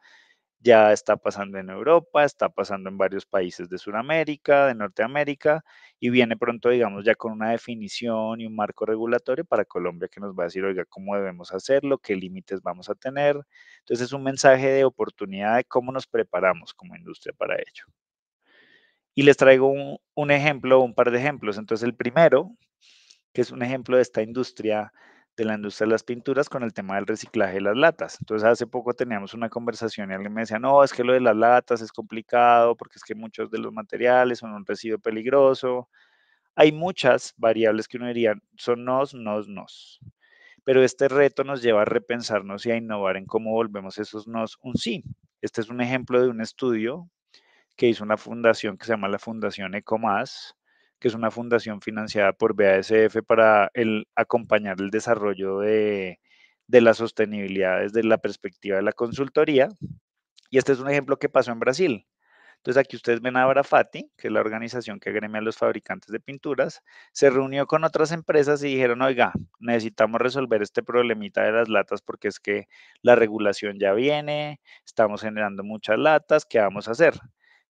ya está pasando en Europa, está pasando en varios países de Sudamérica, de Norteamérica, y viene pronto, digamos, ya con una definición y un marco regulatorio para Colombia que nos va a decir, oiga, cómo debemos hacerlo, qué límites vamos a tener. Entonces, es un mensaje de oportunidad de cómo nos preparamos como industria para ello. Y les traigo un, ejemplo, un par de ejemplos. Entonces, el primero, que es un ejemplo de esta industria, de la industria de las pinturas con el tema del reciclaje de las latas. Entonces, hace poco teníamos una conversación y alguien me decía, no, es que lo de las latas es complicado porque es que muchos de los materiales son un residuo peligroso. Hay muchas variables que uno diría, son nos, nos, nos. Pero este reto nos lleva a repensarnos y a innovar en cómo volvemos esos nos un sí. Este es un ejemplo de un estudio que hizo una fundación que se llama la Fundación Ecomás, que es una fundación financiada por BASF para el, acompañar el desarrollo de, de la sostenibilidad desde la perspectiva de la consultoría. Y este es un ejemplo que pasó en Brasil. Entonces aquí ustedes ven a Brafati, que es la organización que agremia a los fabricantes de pinturas, se reunió con otras empresas y dijeron, oiga, necesitamos resolver este problemita de las latas porque es que la regulación ya viene, estamos generando muchas latas, ¿qué vamos a hacer?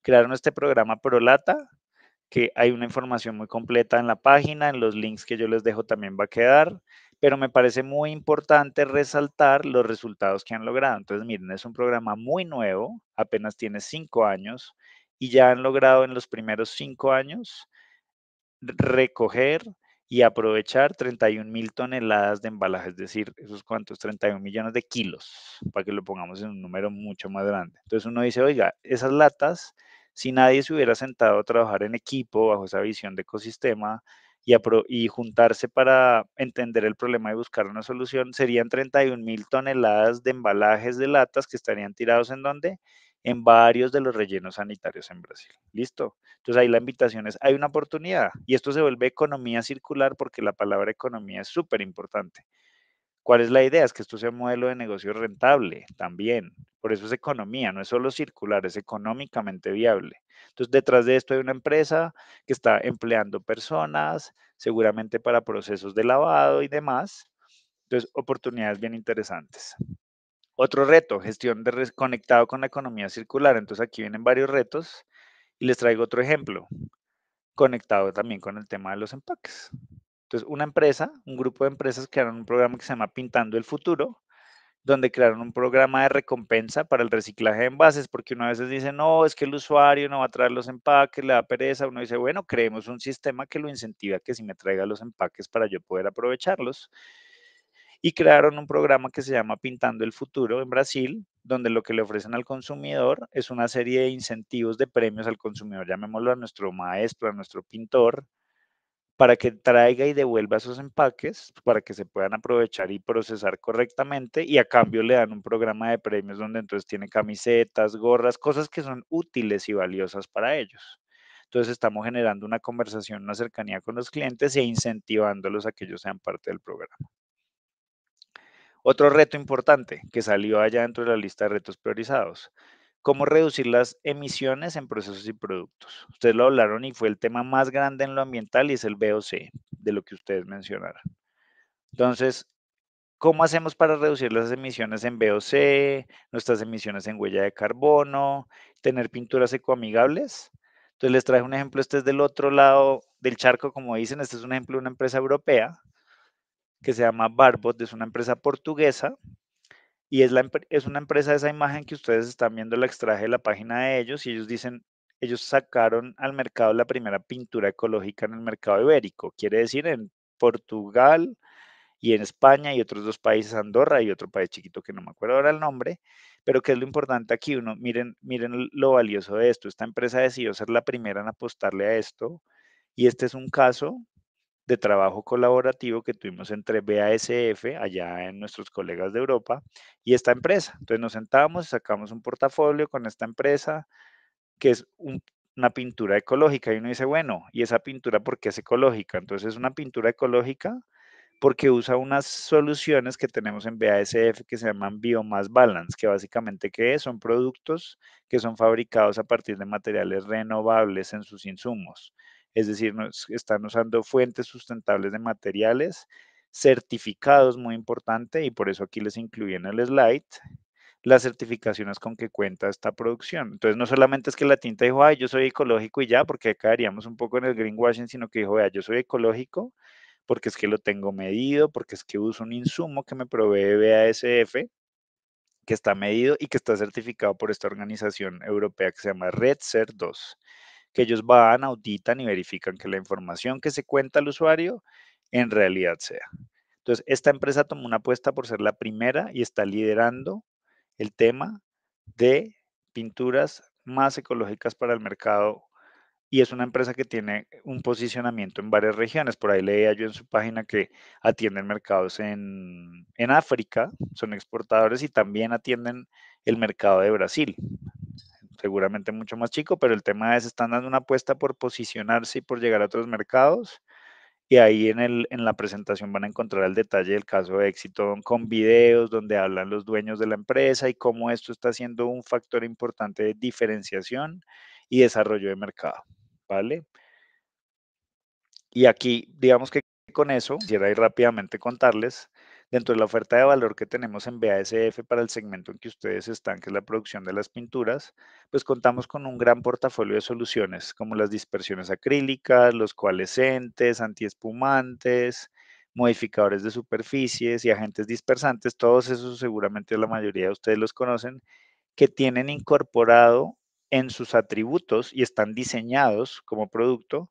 crearon este programa Prolata, que hay una información muy completa en la página, en los links que yo les dejo también va a quedar, pero me parece muy importante resaltar los resultados que han logrado. Entonces, miren, es un programa muy nuevo, apenas tiene cinco años y ya han logrado en los primeros cinco años recoger y aprovechar 31 mil toneladas de embalaje, es decir, esos cuantos 31 millones de kilos, para que lo pongamos en un número mucho más grande. Entonces uno dice, oiga, esas latas si nadie se hubiera sentado a trabajar en equipo bajo esa visión de ecosistema y, juntarse para entender el problema y buscar una solución, serían 31 mil toneladas de embalajes de latas que estarían tirados en donde? en varios de los rellenos sanitarios en Brasil. ¿Listo? Entonces ahí la invitación es, hay una oportunidad y esto se vuelve economía circular porque la palabra economía es súper importante. ¿Cuál es la idea? Es que esto sea un modelo de negocio rentable también. Por eso es economía, no es solo circular, es económicamente viable. Entonces, detrás de esto hay una empresa que está empleando personas, seguramente para procesos de lavado y demás. Entonces, oportunidades bien interesantes. Otro reto, gestión de conectado con la economía circular. Entonces, aquí vienen varios retos y les traigo otro ejemplo conectado también con el tema de los empaques. Entonces, una empresa, un grupo de empresas crearon un programa que se llama Pintando el Futuro, donde crearon un programa de recompensa para el reciclaje de envases, porque uno a veces dice, no, es que el usuario no va a traer los empaques, le da pereza. Uno dice, bueno, creemos un sistema que lo incentiva que si me traiga los empaques para yo poder aprovecharlos. Y crearon un programa que se llama Pintando el Futuro en Brasil, donde lo que le ofrecen al consumidor es una serie de incentivos de premios al consumidor, llamémoslo a nuestro maestro, a nuestro pintor, para que traiga y devuelva esos empaques, para que se puedan aprovechar y procesar correctamente y a cambio le dan un programa de premios donde entonces tiene camisetas, gorras, cosas que son útiles y valiosas para ellos. Entonces estamos generando una conversación, una cercanía con los clientes e incentivándolos a que ellos sean parte del programa. Otro reto importante que salió allá dentro de la lista de retos priorizados, cómo reducir las emisiones en procesos y productos. Ustedes lo hablaron y fue el tema más grande en lo ambiental y es el VOC, de lo que ustedes mencionaron. Entonces, ¿cómo hacemos para reducir las emisiones en VOC, nuestras emisiones en huella de carbono, tener pinturas ecoamigables? Entonces les traje un ejemplo, este es del otro lado del charco, como dicen, este es un ejemplo de una empresa europea que se llama Barbot, es una empresa portuguesa y es, es una empresa de esa imagen que ustedes están viendo, la extraje de la página de ellos y ellos dicen, ellos sacaron al mercado la primera pintura ecológica en el mercado ibérico, quiere decir en Portugal y en España y otros dos países, Andorra y otro país chiquito que no me acuerdo ahora el nombre, pero que es lo importante aquí, uno, miren, miren lo valioso de esto, esta empresa decidió ser la primera en apostarle a esto y este es un caso de trabajo colaborativo que tuvimos entre BASF, allá en nuestros colegas de Europa, y esta empresa. Entonces nos sentamos, sacamos un portafolio con esta empresa, que es una pintura ecológica. Y uno dice, bueno, ¿y esa pintura por qué es ecológica? Entonces es una pintura ecológica porque usa unas soluciones que tenemos en BASF que se llaman Biomass Balance, que básicamente ¿qué son productos que son fabricados a partir de materiales renovables en sus insumos es decir, están usando fuentes sustentables de materiales, certificados, muy importante, y por eso aquí les incluí en el slide las certificaciones con que cuenta esta producción. Entonces, no solamente es que la tinta dijo, ay, yo soy ecológico y ya, porque caeríamos un poco en el greenwashing, sino que dijo, vea, yo soy ecológico porque es que lo tengo medido, porque es que uso un insumo que me provee BASF, que está medido y que está certificado por esta organización europea que se llama RED 2 que ellos van, auditan y verifican que la información que se cuenta al usuario en realidad sea. Entonces, esta empresa tomó una apuesta por ser la primera y está liderando el tema de pinturas más ecológicas para el mercado y es una empresa que tiene un posicionamiento en varias regiones. Por ahí leía yo en su página que atienden mercados en, África, son exportadores y también atienden el mercado de Brasil seguramente mucho más chico, pero el tema es, están dando una apuesta por posicionarse y por llegar a otros mercados. Y ahí en, la presentación van a encontrar el detalle del caso de éxito con videos donde hablan los dueños de la empresa y cómo esto está siendo un factor importante de diferenciación y desarrollo de mercado. ¿Vale? Y aquí, digamos que con eso, quisiera ir rápidamente contarles Dentro de la oferta de valor que tenemos en BASF para el segmento en que ustedes están, que es la producción de las pinturas, pues contamos con un gran portafolio de soluciones, como las dispersiones acrílicas, los coalescentes, antiespumantes, modificadores de superficies y agentes dispersantes, todos esos seguramente la mayoría de ustedes los conocen, que tienen incorporado en sus atributos y están diseñados como producto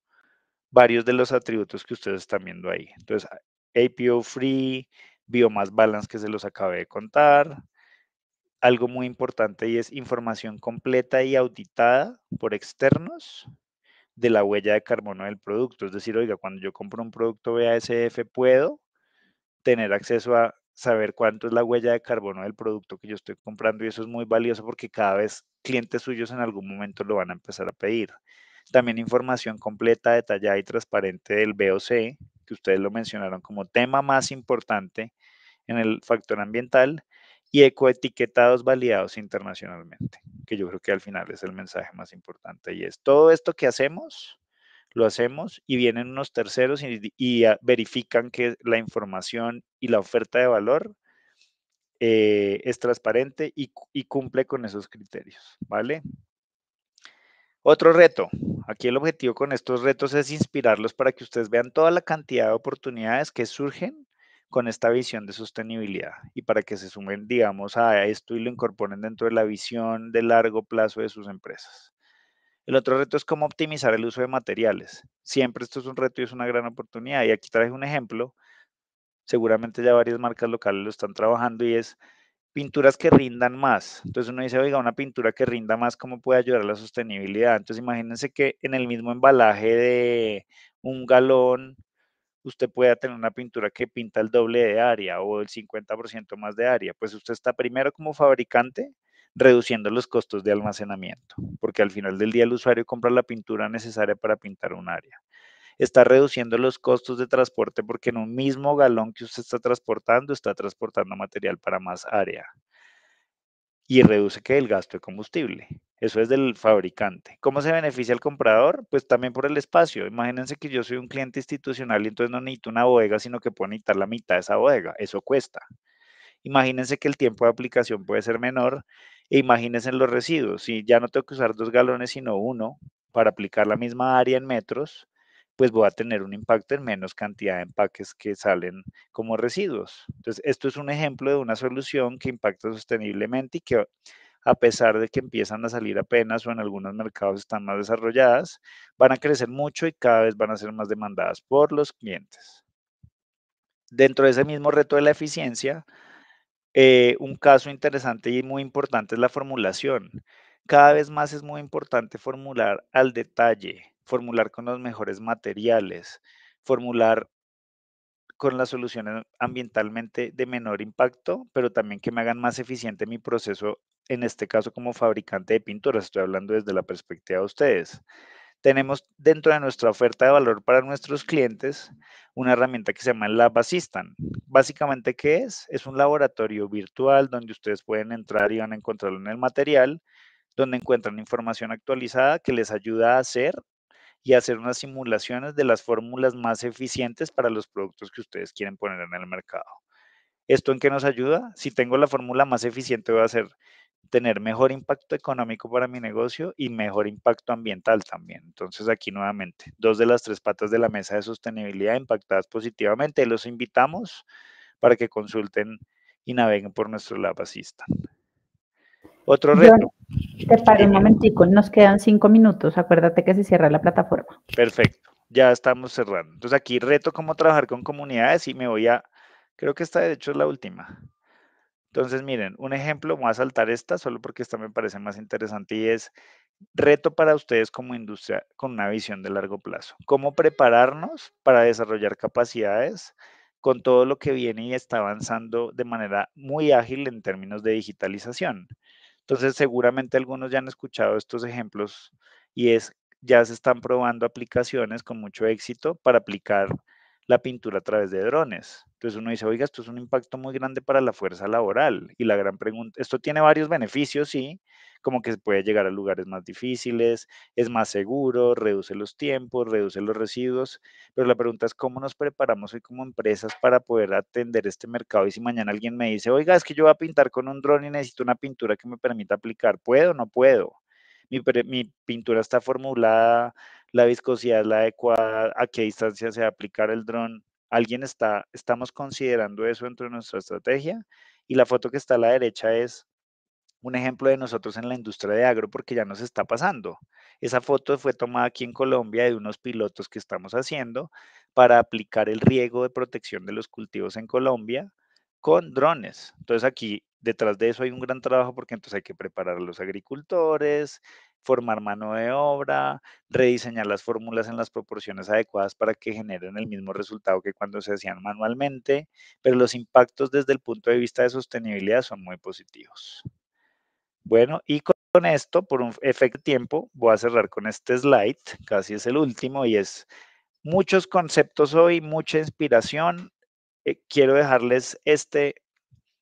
varios de los atributos que ustedes están viendo ahí. Entonces, APO Free, más Balance que se los acabé de contar. Algo muy importante y es información completa y auditada por externos de la huella de carbono del producto. Es decir, oiga, cuando yo compro un producto BASF, puedo tener acceso a saber cuánto es la huella de carbono del producto que yo estoy comprando y eso es muy valioso porque cada vez clientes suyos en algún momento lo van a empezar a pedir. También información completa, detallada y transparente del BOC, que ustedes lo mencionaron como tema más importante en el factor ambiental y ecoetiquetados validados internacionalmente, que yo creo que al final es el mensaje más importante y es todo esto que hacemos, lo hacemos y vienen unos terceros y, verifican que la información y la oferta de valor eh, es transparente y, y, cumple con esos criterios, ¿vale? Otro reto. Aquí el objetivo con estos retos es inspirarlos para que ustedes vean toda la cantidad de oportunidades que surgen con esta visión de sostenibilidad y para que se sumen, digamos, a esto y lo incorporen dentro de la visión de largo plazo de sus empresas. El otro reto es cómo optimizar el uso de materiales. Siempre esto es un reto y es una gran oportunidad. Y aquí traje un ejemplo. Seguramente ya varias marcas locales lo están trabajando y es pinturas que rindan más. Entonces uno dice, oiga, una pintura que rinda más, ¿cómo puede ayudar a la sostenibilidad? Entonces imagínense que en el mismo embalaje de un galón, usted pueda tener una pintura que pinta el doble de área o el 50% más de área. Pues usted está primero como fabricante reduciendo los costos de almacenamiento, porque al final del día el usuario compra la pintura necesaria para pintar un área está reduciendo los costos de transporte porque en un mismo galón que usted está transportando, está transportando material para más área. Y reduce que el gasto de combustible. Eso es del fabricante. ¿Cómo se beneficia el comprador? Pues también por el espacio. Imagínense que yo soy un cliente institucional y entonces no necesito una bodega, sino que puedo necesitar la mitad de esa bodega. Eso cuesta. Imagínense que el tiempo de aplicación puede ser menor e imagínense los residuos. Si ya no tengo que usar dos galones, sino uno para aplicar la misma área en metros, pues voy a tener un impacto en menos cantidad de empaques que salen como residuos. Entonces, esto es un ejemplo de una solución que impacta sosteniblemente y que a pesar de que empiezan a salir apenas o en algunos mercados están más desarrolladas, van a crecer mucho y cada vez van a ser más demandadas por los clientes. Dentro de ese mismo reto de la eficiencia, eh, un caso interesante y muy importante es la formulación. Cada vez más es muy importante formular al detalle formular con los mejores materiales, formular con las soluciones ambientalmente de menor impacto, pero también que me hagan más eficiente mi proceso, en este caso como fabricante de pinturas, estoy hablando desde la perspectiva de ustedes. Tenemos dentro de nuestra oferta de valor para nuestros clientes una herramienta que se llama Lab Assistant. Básicamente, ¿qué es? Es un laboratorio virtual donde ustedes pueden entrar y van a encontrarlo en el material, donde encuentran información actualizada que les ayuda a hacer y hacer unas simulaciones de las fórmulas más eficientes para los productos que ustedes quieren poner en el mercado. ¿Esto en qué nos ayuda? Si tengo la fórmula más eficiente, voy a ser tener mejor impacto económico para mi negocio y mejor impacto ambiental también. Entonces aquí nuevamente, dos de las tres patas de la mesa de sostenibilidad impactadas positivamente. Los invitamos para que consulten y naveguen por nuestro Lab otro reto. te paro un momentico, nos quedan cinco minutos. Acuérdate que se cierra la plataforma. Perfecto, ya estamos cerrando. Entonces aquí reto cómo trabajar con comunidades y me voy a, creo que esta de hecho es la última. Entonces miren, un ejemplo, voy a saltar esta solo porque esta me parece más interesante y es reto para ustedes como industria con una visión de largo plazo. ¿Cómo prepararnos para desarrollar capacidades? con todo lo que viene y está avanzando de manera muy ágil en términos de digitalización. Entonces, seguramente algunos ya han escuchado estos ejemplos y es, ya se están probando aplicaciones con mucho éxito para aplicar la pintura a través de drones. Entonces uno dice, oiga, esto es un impacto muy grande para la fuerza laboral. Y la gran pregunta, esto tiene varios beneficios, sí, como que se puede llegar a lugares más difíciles, es más seguro, reduce los tiempos, reduce los residuos, pero la pregunta es cómo nos preparamos hoy como empresas para poder atender este mercado y si mañana alguien me dice, oiga, es que yo voy a pintar con un dron y necesito una pintura que me permita aplicar, ¿puedo o no puedo? Mi, mi, pintura está formulada, la viscosidad es la adecuada, a qué distancia se va a aplicar el dron. ¿Alguien está, estamos considerando eso dentro de nuestra estrategia? Y la foto que está a la derecha es un ejemplo de nosotros en la industria de agro porque ya nos está pasando. Esa foto fue tomada aquí en Colombia de unos pilotos que estamos haciendo para aplicar el riego de protección de los cultivos en Colombia con drones. Entonces aquí detrás de eso hay un gran trabajo porque entonces hay que preparar a los agricultores, formar mano de obra, rediseñar las fórmulas en las proporciones adecuadas para que generen el mismo resultado que cuando se hacían manualmente, pero los impactos desde el punto de vista de sostenibilidad son muy positivos. Bueno, y con esto, por un efecto de tiempo, voy a cerrar con este slide, casi es el último, y es muchos conceptos hoy, mucha inspiración. Eh, quiero dejarles este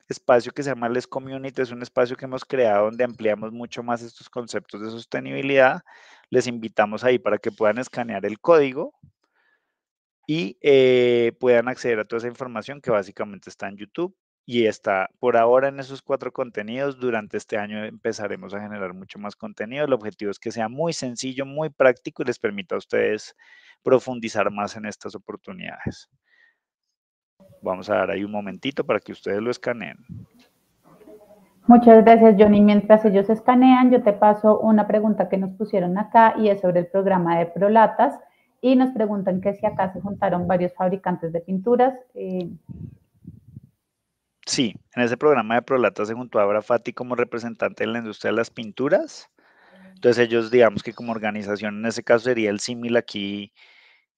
espacio que se llama Les Community, es un espacio que hemos creado donde ampliamos mucho más estos conceptos de sostenibilidad. Les invitamos ahí para que puedan escanear el código y eh, puedan acceder a toda esa información que básicamente está en YouTube y está por ahora en esos cuatro contenidos. Durante este año empezaremos a generar mucho más contenido. El objetivo es que sea muy sencillo, muy práctico y les permita a ustedes profundizar más en estas oportunidades. Vamos a dar ahí un momentito para que ustedes lo escaneen. Muchas gracias, Johnny. Mientras ellos escanean, yo te paso una pregunta que nos pusieron acá y es sobre el programa de Prolatas. Y nos preguntan que si acá se juntaron varios fabricantes de pinturas. Eh, Sí, en ese programa de Prolata se juntó a Abra como representante de la industria de las pinturas. Entonces ellos, digamos que como organización, en ese caso sería el símil aquí,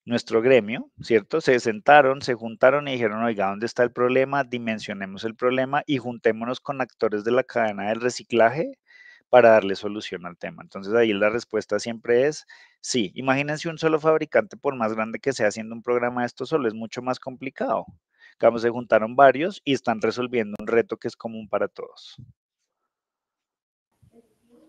nuestro gremio, ¿cierto? Se sentaron, se juntaron y dijeron, oiga, ¿dónde está el problema? Dimensionemos el problema y juntémonos con actores de la cadena del reciclaje para darle solución al tema. Entonces ahí la respuesta siempre es sí. Imagínense un solo fabricante, por más grande que sea, haciendo un programa de esto solo, es mucho más complicado. Acá se juntaron varios y están resolviendo un reto que es común para todos.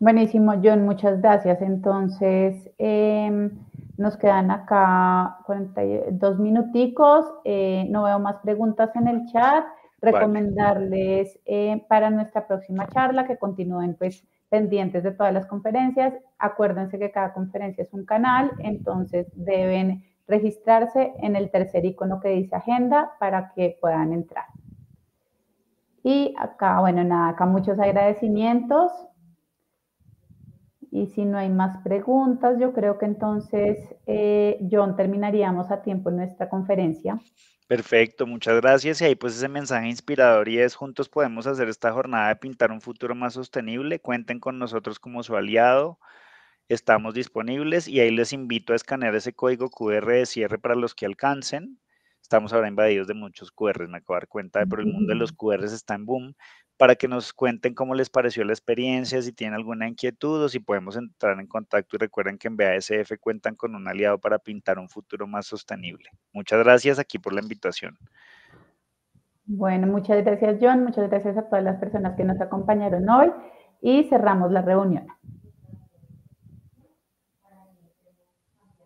Buenísimo, John, muchas gracias. Entonces, em, nos quedan acá 42 minuticos. Eh, no veo más preguntas en el chat. Recomendarles eh, para nuestra próxima charla que continúen pues pendientes de todas las conferencias. Acuérdense que cada conferencia es un canal, entonces deben registrarse en el tercer icono que dice agenda para que puedan entrar. Y acá, bueno, nada, acá muchos agradecimientos. Y si no hay más preguntas, yo creo que entonces, eh, John, terminaríamos a tiempo nuestra conferencia. Perfecto, muchas gracias. Y ahí pues ese mensaje inspirador y es, juntos podemos hacer esta jornada de pintar un futuro más sostenible. Cuenten con nosotros como su aliado estamos disponibles y ahí les invito a escanear ese código QR de cierre para los que alcancen. Estamos ahora invadidos de muchos QRs, me acabo de dar cuenta, pero el mundo de los QRs está en boom. Para que nos cuenten cómo les pareció la experiencia, si tienen alguna inquietud o si podemos entrar en contacto. Y recuerden que en BASF cuentan con un aliado para pintar un futuro más sostenible. Muchas gracias aquí por la invitación. Bueno, muchas gracias John, muchas gracias a todas las personas que nos acompañaron hoy y cerramos la reunión.